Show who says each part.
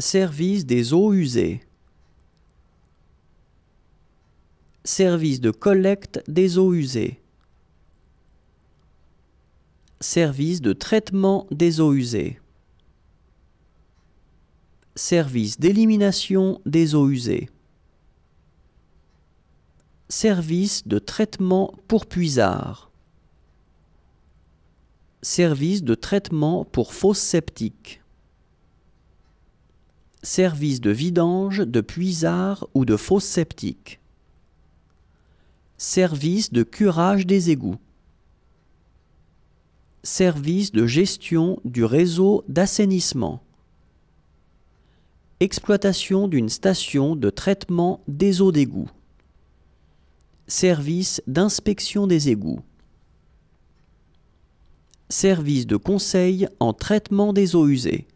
Speaker 1: Service des eaux usées. Service de collecte des eaux usées. Service de traitement des eaux usées. Service d'élimination des eaux usées. Service de traitement pour puisard. Service de traitement pour fausses sceptiques service de vidange, de puisard ou de fosse sceptiques. Service de curage des égouts. Service de gestion du réseau d'assainissement. Exploitation d'une station de traitement des eaux d'égout. Service d'inspection des égouts. Service de conseil en traitement des eaux usées.